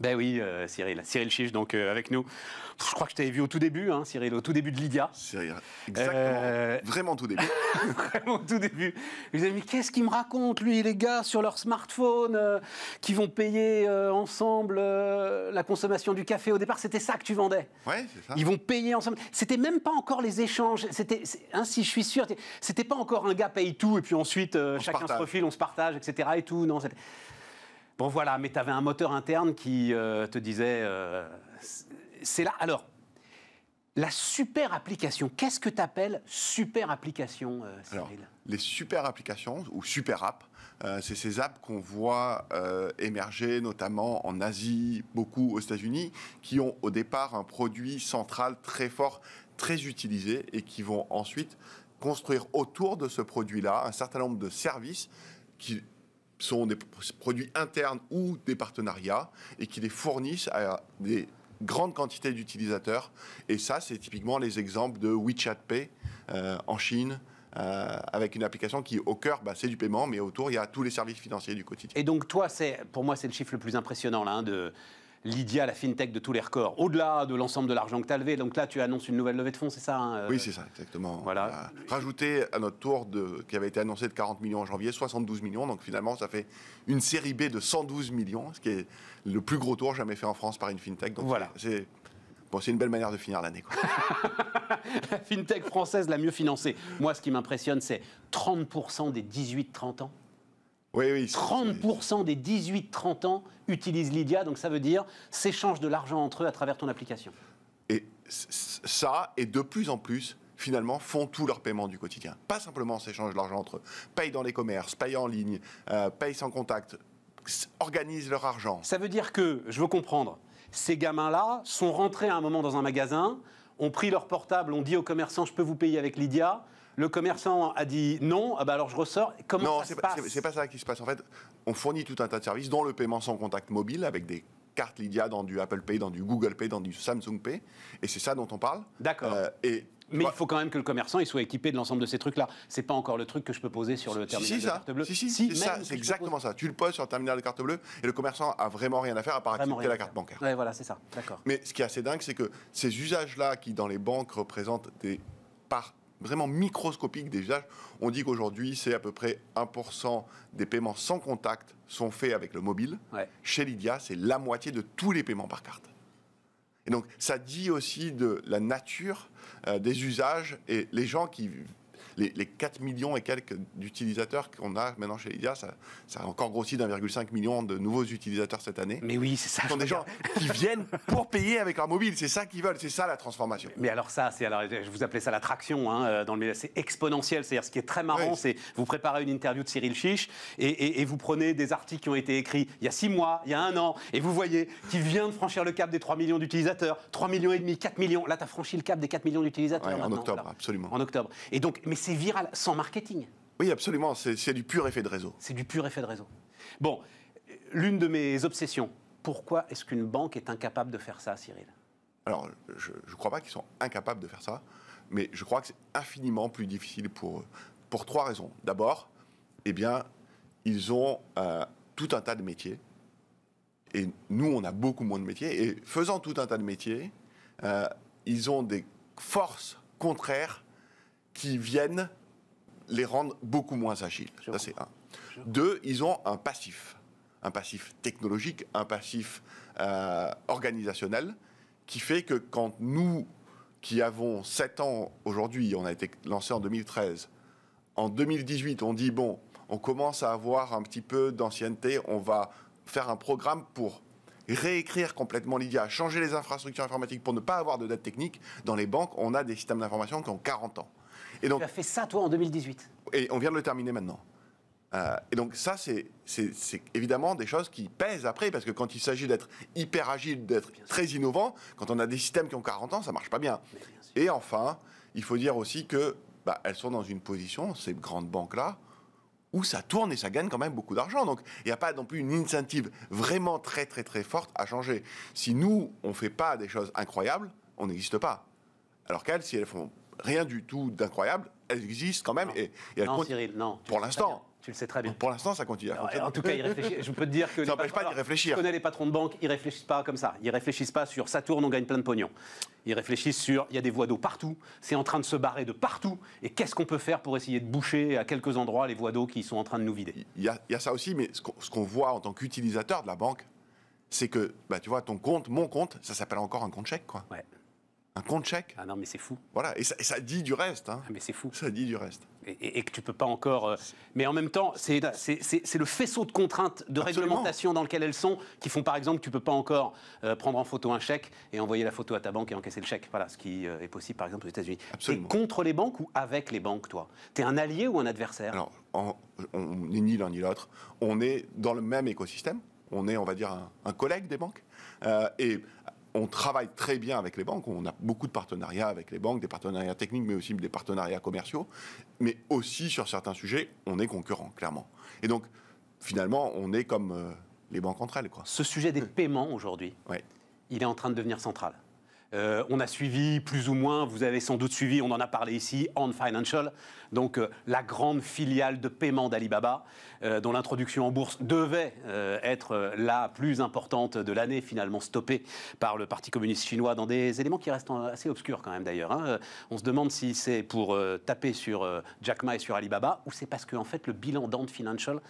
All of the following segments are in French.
Ben oui, euh, Cyril. Cyril Chiche, donc euh, avec nous. Je crois que je t'avais vu au tout début, hein, Cyril, au tout début de Lydia. Cyril, exactement. Euh, Vraiment tout début. Vraiment tout début. Je vous dit, mais qu'est-ce qu'il me raconte, lui, les gars, sur leur smartphone, qui vont payer ensemble la consommation du café Au départ, c'était ça que tu vendais. Ouais, c'est ça. Ils vont payer ensemble. C'était même pas encore les échanges. C'était, ainsi, hein, je suis sûr, c'était pas encore un gars paye tout et puis ensuite, chacun se, profile, on se partage, etc. et tout. Non, c'était. Bon voilà, mais tu avais un moteur interne qui euh, te disait, euh, c'est là. Alors, la super application, qu'est-ce que tu appelles super application, euh, Cyril Les super applications ou super apps, c'est ces apps qu'on voit émerger notamment en Asie, beaucoup aux États-Unis, qui ont au départ un produit central très fort, très utilisé et qui vont ensuite construire autour de ce produit-là un certain nombre de services qui sont des produits internes ou des partenariats et qui les fournissent à des grandes quantités d'utilisateurs. Et ça, c'est typiquement les exemples de WeChat Pay euh, en Chine, euh, avec une application qui, au cœur, bah, c'est du paiement, mais autour, il y a tous les services financiers du quotidien. Et donc, toi, pour moi, c'est le chiffre le plus impressionnant, là, hein, de, Lydia, la fintech de tous les records, au-delà de l'ensemble de l'argent que tu as levé. Donc là, tu annonces une nouvelle levée de fonds, c'est ça hein, euh Oui, c'est ça, exactement. Voilà. Rajouter à notre tour de, qui avait été annoncé de 40 millions en janvier, 72 millions. Donc finalement, ça fait une série B de 112 millions, ce qui est le plus gros tour jamais fait en France par une fintech. Donc voilà. Bon, c'est une belle manière de finir l'année. la fintech française la mieux financée. Moi, ce qui m'impressionne, c'est 30% des 18-30 ans oui, oui, 30% des 18-30 ans utilisent Lydia, donc ça veut dire s'échangent de l'argent entre eux à travers ton application. Et ça, et de plus en plus, finalement, font tous leurs paiements du quotidien. Pas simplement s'échangent de l'argent entre eux. Payent dans les commerces, payent en ligne, euh, payent sans contact, organisent leur argent. Ça veut dire que, je veux comprendre, ces gamins-là sont rentrés à un moment dans un magasin, ont pris leur portable, ont dit aux commerçants, je peux vous payer avec Lydia le commerçant a dit non, ah bah alors je ressors. Comment ça se passe Non, c'est pas ça qui se passe. En fait, on fournit tout un tas de services, dont le paiement sans contact mobile, avec des cartes Lydia dans du Apple Pay, dans du Google Pay, dans du Samsung Pay. Et c'est ça dont on parle. D'accord. Euh, et mais il faut quand même que le commerçant il soit équipé de l'ensemble de ces trucs-là. C'est pas encore le truc que je peux poser sur le terminal de carte bleue. Si, si, si c'est exactement ça. Tu le poses sur le terminal de carte bleue et le commerçant a vraiment rien à faire à part vraiment la carte bancaire. Ouais, voilà, c'est ça. D'accord. Mais ce qui est assez dingue, c'est que ces usages-là qui dans les banques représentent des parts vraiment microscopique des usages. On dit qu'aujourd'hui, c'est à peu près 1% des paiements sans contact sont faits avec le mobile. Chez Lydia, c'est la moitié de tous les paiements par carte. Et donc, ça dit aussi de la nature euh, des usages et les gens qui les, 4 millions et quelques d'utilisateurs qu'on a maintenant chez Lydia, ça, a encore grossi d'1,5 million de nouveaux utilisateurs cette année. Mais oui, c'est ça. Ce sont des gens qui viennent pour payer avec leur mobile. C'est ça qu'ils veulent. C'est ça la transformation. Mais alors ça, c'est alors je vous appelais ça l'attraction hein, euh, dans le milieu. C'est exponentiel. C'est-à-dire ce qui est très marrant, c'est c'est vous préparez une interview de Cyril Chiche et, vous prenez des articles qui ont été écrits il y a 6 mois, il y a un an, et vous voyez qu'il vient de franchir le cap des 3 millions d'utilisateurs, 3 millions et demi, 4 millions. Là, tu as franchi le cap des 4 millions d'utilisateurs en octobre, absolument. En octobre. Et donc, mais c'est viral, sans marketing. Oui, absolument, c'est du pur effet de réseau. C'est du pur effet de réseau. Bon, l'une de mes obsessions, pourquoi est-ce qu'une banque est incapable de faire ça, Cyril Alors, je ne crois pas qu'ils sont incapables de faire ça, mais je crois que c'est infiniment plus difficile pour pour trois raisons. D'abord, eh bien, ils ont euh, tout un tas de métiers, et nous, on a beaucoup moins de métiers, et faisant tout un tas de métiers, euh, ils ont des forces contraires qui viennent les rendre beaucoup moins agiles. Ça, c'est un. Deux, ils ont un passif, un passif technologique, un passif euh, organisationnel, qui fait que quand nous, qui avons 7 ans aujourd'hui, on a été lancé en 2013, en 2018, on dit, bon, on commence à avoir un petit peu d'ancienneté, on va faire un programme pour réécrire complètement l'IA, changer les infrastructures informatiques pour ne pas avoir de dette technique. Dans les banques, on a des systèmes d'information qui ont 40 ans. Et tu as fait ça, toi, en 2018. Et on vient de le terminer maintenant. Euh, et donc ça, c'est évidemment des choses qui pèsent après, parce que quand il s'agit d'être hyper agile, d'être très innovant, quand on a des systèmes qui ont 40 ans, ça marche pas bien. et enfin, il faut dire aussi que bah, elles sont dans une position, ces grandes banques-là, où ça tourne et ça gagne quand même beaucoup d'argent. Donc il n'y a pas non plus une incentive vraiment très très très forte à changer. Si nous, on ne fait pas des choses incroyables, on n'existe pas. Alors qu'elles, si elles font rien du tout d'incroyable. Elle existe quand même. Non. Et, Cyril, non. Pour l'instant. Tu le sais très bien. Pour l'instant, ça continue à En tout cas, je peux te dire que. Ça n'empêche pas d'y réfléchir. Je connais les patrons de banque, ils ne réfléchissent pas comme ça. Ils ne réfléchissent pas sur ça tourne, on gagne plein de pognon. Ils réfléchissent sur il y a des voies d'eau partout, c'est en train de se barrer de partout, et qu'est-ce qu'on peut faire pour essayer de boucher à quelques endroits les voies d'eau qui sont en train de nous vider Il y, a ça aussi, mais ce qu'on voit en tant qu'utilisateur de la banque, c'est que, bah, tu vois, ton compte, mon compte, ça s'appelle encore un compte chèque, quoi. Ouais un compte chèque. Ah non, mais c'est fou. Voilà, et ça, dit du reste. Hein. Ah, mais c'est fou. Ça dit du reste. Et, que tu peux pas encore. Euh, mais en même temps, c'est le faisceau de contraintes, de réglementation dans lequel elles sont, qui font par exemple que tu peux pas encore euh, prendre en photo un chèque et envoyer la photo à ta banque et encaisser le chèque. Voilà, ce qui euh, est possible par exemple aux États-Unis. T'es contre les banques ou avec les banques, toi T'es un allié ou un adversaire Alors, on n'est ni l'un ni l'autre. On est dans le même écosystème. On est, on va dire, un, un collègue des banques. et on travaille très bien avec les banques. On a beaucoup de partenariats avec les banques, des partenariats techniques, mais aussi des partenariats commerciaux. Mais aussi, sur certains sujets, on est concurrent, clairement. Et donc, finalement, on est comme euh, les banques entre elles. Quoi. Ce sujet des mmh. paiements aujourd'hui, il est en train de devenir central. Euh, on a suivi plus ou moins, vous avez sans doute suivi, on en a parlé ici, on Financial, donc euh, la grande filiale de paiement d'Alibaba, euh, dont l'introduction en bourse devait être la plus importante de l'année, finalement stoppée par le Parti communiste chinois dans des éléments qui restent assez obscurs quand même d'ailleurs. Hein. On se demande si c'est pour taper sur Jack Ma et sur Alibaba ou c'est parce que en fait le bilan d'Ant Financial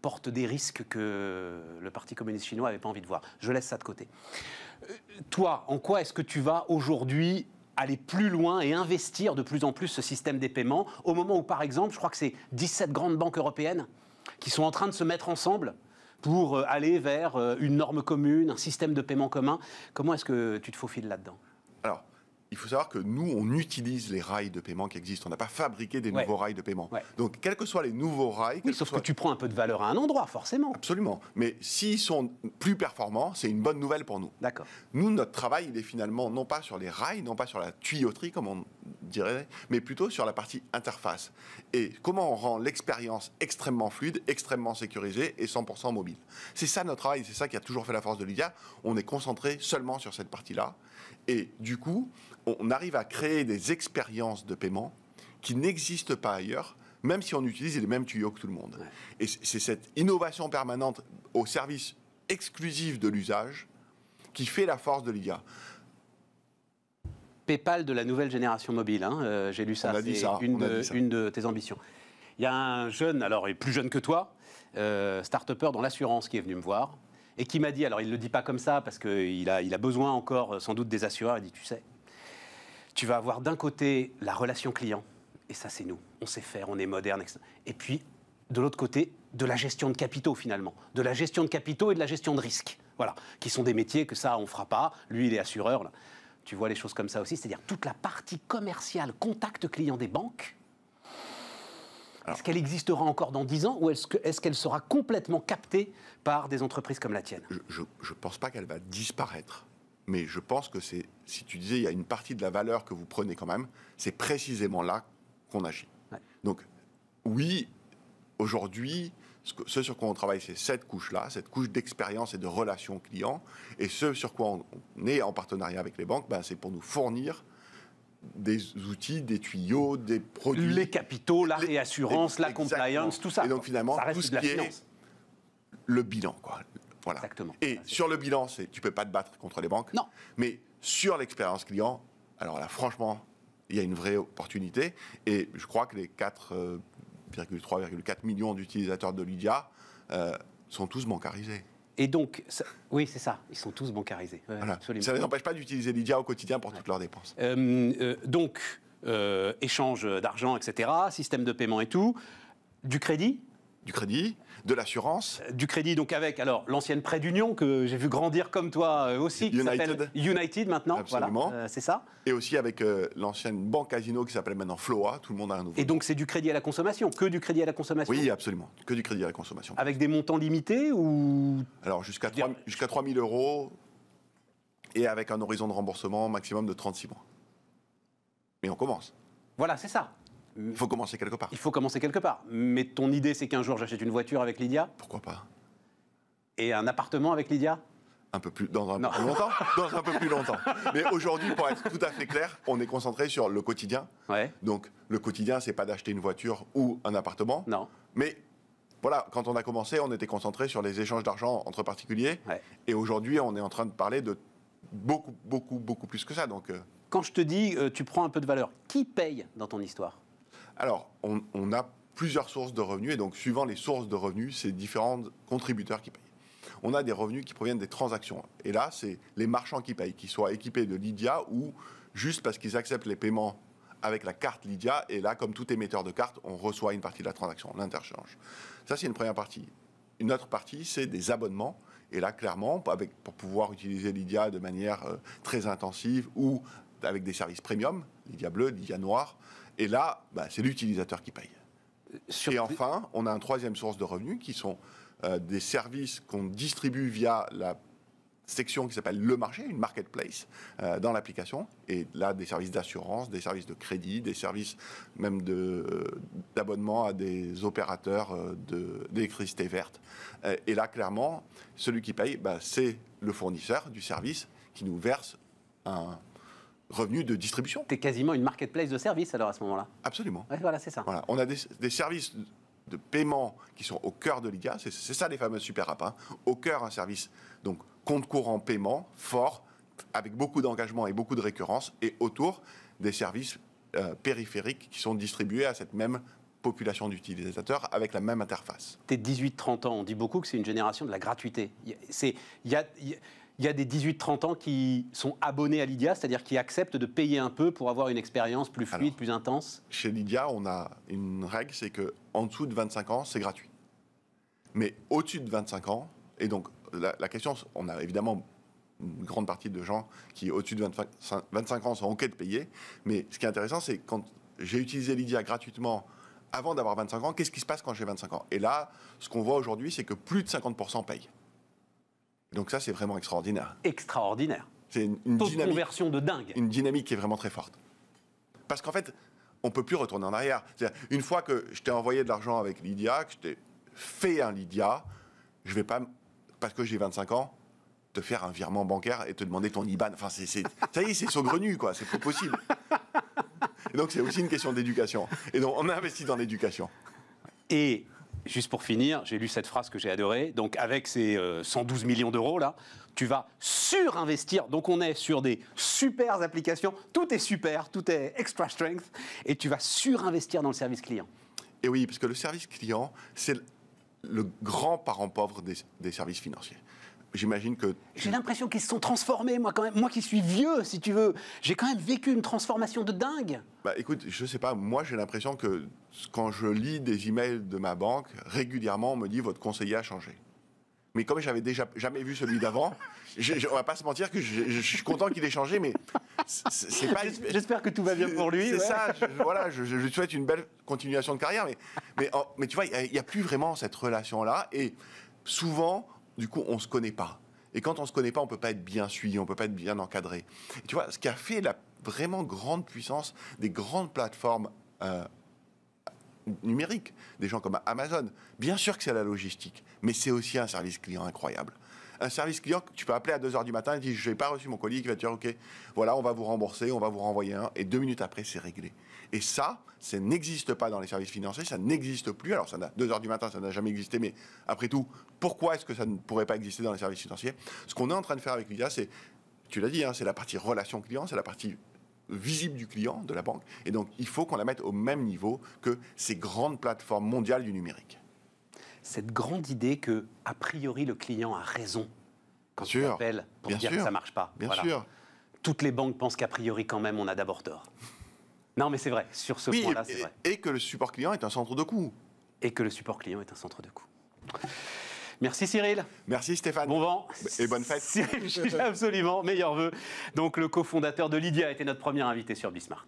porte des risques que le Parti communiste chinois n'avait pas envie de voir. Je laisse ça de côté. Euh, toi, en quoi est-ce que tu vas aujourd'hui aller plus loin et investir de plus en plus ce système des paiements au moment où, par exemple, je crois que c'est 17 grandes banques européennes qui sont en train de se mettre ensemble pour euh, aller vers euh, une norme commune, un système de paiement commun. Comment est-ce que tu te faufiles là-dedans il faut savoir que nous, on utilise les rails de paiement qui existent. On n'a pas fabriqué des nouveaux rails de paiement. Donc, quels que soient les nouveaux rails... Oui, sauf que, tu prends un peu de valeur à un endroit, forcément. Absolument. Mais s'ils sont plus performants, c'est une bonne nouvelle pour nous. D'accord. Nous, notre travail, il est finalement non pas sur les rails, non pas sur la tuyauterie, comme on dirais, mais plutôt sur la partie interface. Et comment on rend l'expérience extrêmement fluide, extrêmement sécurisée et 100% mobile. C'est ça notre travail, c'est ça qui a toujours fait la force de l'IA. On est concentré seulement sur cette partie-là. Et du coup, on arrive à créer des expériences de paiement qui n'existent pas ailleurs, même si on utilise les mêmes tuyaux que tout le monde. Et c'est cette innovation permanente au service exclusif de l'usage qui fait la force de l'IA. PayPal de la nouvelle génération mobile. Hein. Euh, j'ai lu ça. C'est une, une, de tes ambitions. Il y a un jeune, alors est plus jeune que toi, euh, start-upper dans l'assurance qui est venu me voir et qui m'a dit, alors il ne le dit pas comme ça parce qu'il a, il a besoin encore euh, sans doute des assureurs, il dit, tu sais, tu vas avoir d'un côté la relation client, et ça c'est nous, on sait faire, on est moderne, Et puis, de l'autre côté, de la gestion de capitaux finalement, de la gestion de capitaux et de la gestion de risques, voilà, qui sont des métiers que ça on fera pas, lui il est assureur. Là tu vois les choses comme ça aussi, c'est-à-dire toute la partie commerciale, contact client des banques, est-ce qu'elle existera encore dans 10 ans ou est-ce qu'elle est qu'elle sera complètement captée par des entreprises comme la tienne Je ne pense pas qu'elle va disparaître. Mais je pense que c'est, si tu disais, il y a une partie de la valeur que vous prenez quand même, c'est précisément là qu'on agit. Donc, oui, aujourd'hui, ce sur quoi on travaille, c'est cette couche-là, cette couche d'expérience et de relation client. Et ce sur quoi on est en partenariat avec les banques, ben, c'est pour nous fournir des outils, des tuyaux, des produits. Les capitaux, la réassurance, la compliance, tout ça. Et donc finalement, ça tout ce qui est le bilan. Quoi. Voilà. Exactement. Et sur le bilan, tu ne peux pas te battre contre les banques. Non. Mais sur l'expérience client, alors là, franchement, il y a une vraie opportunité. Et je crois que les quatre euh, 3,4 millions d'utilisateurs de Lydia euh, sont tous bancarisés. Et donc, oui, c'est ça, ils sont tous bancarisés. Ça ne les empêche pas d'utiliser Lydia au quotidien pour toutes leurs dépenses. Euh, euh, donc, échange d'argent, etc., système de paiement et tout, du crédit du crédit, de l'assurance. Du crédit, donc avec alors l'ancienne Prêt d'Union que j'ai vu grandir comme toi euh, aussi, qui United maintenant. Absolument. Voilà, euh, c'est ça. Et aussi avec euh, l'ancienne Banque Casino qui s'appelle maintenant Floa. Tout le monde a un nouveau. Et donc c'est du crédit à la consommation, que du crédit à la consommation. Oui, absolument, que du crédit à la consommation. Avec des montants limités ou Alors jusqu'à 3, jusqu'à 3000 euros et avec un horizon de remboursement maximum de 36 mois. Mais on commence. Voilà, c'est ça. Il faut commencer quelque part. Il faut commencer quelque part. Mais ton idée, c'est qu'un jour, j'achète une voiture avec Lydia Pourquoi pas Et un appartement avec Lydia un peu plus dans un peu plus longtemps, dans un peu plus longtemps. Mais aujourd'hui, pour être tout à fait clair, on est concentré sur le quotidien. Donc le quotidien, c'est pas d'acheter une voiture ou un appartement. Non. Mais voilà, quand on a commencé, on était concentré sur les échanges d'argent entre particuliers. Et aujourd'hui, on est en train de parler de beaucoup, beaucoup, beaucoup plus que ça. Donc euh, quand je te dis, euh, tu prends un peu de valeur. Qui paye dans ton histoire alors, on, a plusieurs sources de revenus et donc suivant les sources de revenus, c'est différents contributeurs qui payent on a des revenus qui proviennent des transactions. Et là, c'est les marchands qui payent, qui soient équipés de Lydia ou juste parce qu'ils acceptent les paiements avec la carte Lydia. Et là, comme tout émetteur de carte, on reçoit une partie de la transaction, l'interchange. Ça, c'est une première partie. Une autre partie, c'est des abonnements. Et là, clairement, pour pouvoir utiliser Lydia de manière euh, très intensive ou avec des services premium, Lydia bleue, Lydia noire, et là, bah, c'est l'utilisateur qui paye. Et enfin, on a un troisième source de revenus qui sont euh, des services qu'on distribue via la section qui s'appelle le marché, une marketplace euh, dans l'application. Et là, des services d'assurance, des services de crédit, des services même euh, d'abonnement à des opérateurs d'électricité verte. et là, clairement, celui qui paye, bah, c'est le fournisseur du service qui nous verse un revenus de distribution. es quasiment une marketplace de services alors à ce moment-là. Absolument. voilà, c'est ça. On a des, services de paiement qui sont au cœur de l'IGA, c'est ça les fameux super apps, hein. au cœur un service donc compte courant paiement fort, avec beaucoup d'engagement et beaucoup de récurrence, et autour des services euh, périphériques qui sont distribués à cette même population d'utilisateurs avec la même interface. T'es 18-30 ans, on dit beaucoup que c'est une génération de la gratuité. Il y il y a des 18-30 ans qui sont abonnés à Lydia, c'est-à-dire qui acceptent de payer un peu pour avoir une expérience plus fluide, plus intense Chez Lydia, on a une règle, c'est que en dessous de 25 ans, c'est gratuit. Mais au-dessus de 25 ans, et donc la, question, on a évidemment une grande partie de gens qui au-dessus de 25, 25 ans sont en quête de payer, mais ce qui est intéressant, c'est quand j'ai utilisé Lydia gratuitement avant d'avoir 25 ans, qu'est-ce qui se passe quand j'ai 25 ans Et là, ce qu'on voit aujourd'hui, c'est que plus de 50% payent. Donc ça, c'est vraiment extraordinaire. Extraordinaire. C'est une, une dynamique, conversion de dingue. Une dynamique qui est vraiment très forte. Parce qu'en fait, on peut plus retourner en arrière. Une fois que je t'ai envoyé de l'argent avec Lydia, que je t'ai fait un Lydia, je vais pas, parce que j'ai 25 ans, te faire un virement bancaire et te demander ton IBAN. Enfin, c'est, ça y est, c'est saugrenu, quoi. C'est plus possible. donc, c'est aussi une question d'éducation. Et donc, on investit dans l'éducation. Et juste pour finir, j'ai lu cette phrase que j'ai adorée. Donc, avec ces 112 euh, millions d'euros, là, tu vas surinvestir. Donc, on est sur des super applications. Tout est super, tout est extra strength. Et tu vas surinvestir dans le service client. Et oui, parce que le service client, c'est le grand parent pauvre des services financiers j'imagine que... J'ai l'impression qu'ils se sont transformés, moi quand même. Moi qui suis vieux, si tu veux, j'ai quand même vécu une transformation de dingue. Bah écoute, je sais pas, moi j'ai l'impression que quand je lis des emails de ma banque, régulièrement on me dit votre conseiller a changé. Mais comme j'avais déjà jamais vu celui d'avant, on va pas se mentir que je, suis content qu'il ait changé, mais J'espère que tout va bien pour lui. C'est ça. Je, voilà, je, lui souhaite une belle continuation de carrière, mais mais, tu vois, il n'y a plus vraiment cette relation là, et souvent du coup, on se connaît pas. Et quand on se connaît pas, on peut pas être bien suivi, on peut pas être bien encadré. tu vois, ce qui a fait la vraiment grande puissance des grandes plateformes euh, numériques, des gens comme Amazon, bien sûr que c'est la logistique, mais c'est aussi un service client incroyable un service client que tu peux appeler à 2h du matin et dire je n'ai pas reçu mon colis, qui va te dire ok, voilà, on va vous rembourser, on va vous renvoyer un, et deux minutes après, c'est réglé. Et ça, ça n'existe pas dans les services financiers, ça n'existe plus. Alors, ça 2h du matin, ça n'a jamais existé, mais après tout, pourquoi est-ce que ça ne pourrait pas exister dans les services financiers Ce qu'on est en train de faire avec l'IA, c'est, tu l'as dit, hein, c'est la partie relation client, c'est la partie visible du client, de la banque. Et donc, il faut qu'on la mette au même niveau que ces grandes plateformes mondiales du numérique cette grande idée que, a priori, le client a raison quand il appelle pour dire que ça marche pas. Bien sûr. Toutes les banques pensent qu'a priori, quand même, on a d'abord tort. Non, mais c'est vrai, sur ce point-là, c'est vrai. Et que le support client est un centre de coût. Et que le support client est un centre de coût. Merci Cyril. Merci Stéphane. Bon vent. Et bonne fête. Cyril, absolument, meilleur vœu. Donc, le cofondateur de Lydia a été notre premier invité sur Bismart.